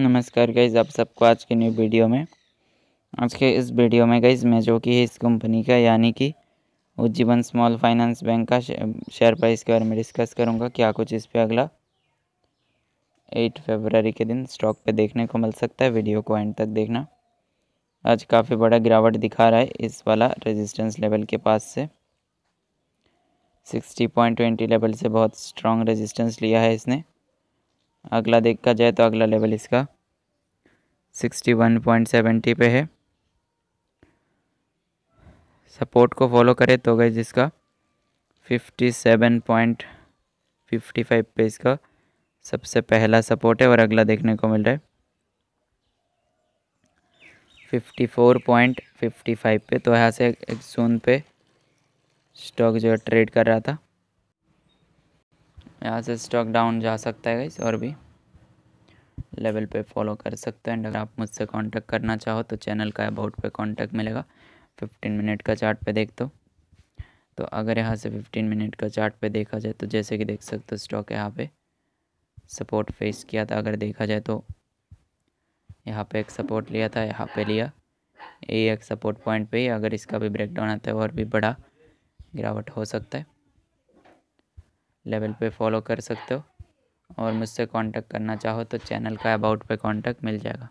नमस्कार गाइज़ आप सबको आज के न्यू वीडियो में आज के इस वीडियो में गाइज़ मैं जो कि इस कंपनी का यानी कि उज्जीवन स्मॉल फाइनेंस बैंक का शेयर प्राइस के बारे में डिस्कस करूंगा क्या कुछ इस पर अगला एट फरवरी के दिन स्टॉक पे देखने को मिल सकता है वीडियो को एंड तक देखना आज काफ़ी बड़ा गिरावट दिखा रहा है इस वाला रजिस्टेंस लेवल के पास से सिक्सटी लेवल से बहुत स्ट्रॉन्ग रजिस्टेंस लिया है इसने अगला देखा जाए तो अगला लेवल इसका सिक्सटी वन पॉइंट सेवेंटी पे है सपोर्ट को फॉलो करें तो गए जिसका fifty seven point fifty five पे इसका सबसे पहला सपोर्ट है और अगला देखने को मिल रहा है fifty four point fifty five पे तो यहाँ से एक जोन पे स्टॉक जो है ट्रेड कर रहा था यहाँ से स्टॉक डाउन जा सकता है इस और भी लेवल पे फॉलो कर सकते हैं एंड अगर आप मुझसे कांटेक्ट करना चाहो तो चैनल का अबाउट पे कांटेक्ट मिलेगा फिफ्टीन मिनट का चार्ट पे देख दो तो, अगर यहाँ से फिफ्टीन मिनट का चार्ट पे देखा जाए तो जैसे कि देख सकते हो स्टॉक यहाँ पे सपोर्ट फेस किया था अगर देखा जाए तो यहाँ पे एक सपोर्ट लिया था यहाँ पे लिया ये एक सपोर्ट पॉइंट पर ही अगर इसका भी डाउन आता है और भी बड़ा गिरावट हो सकता है लेवल पे फॉलो कर सकते हो और मुझसे कांटेक्ट करना चाहो तो चैनल का अबाउट पे कांटेक्ट मिल जाएगा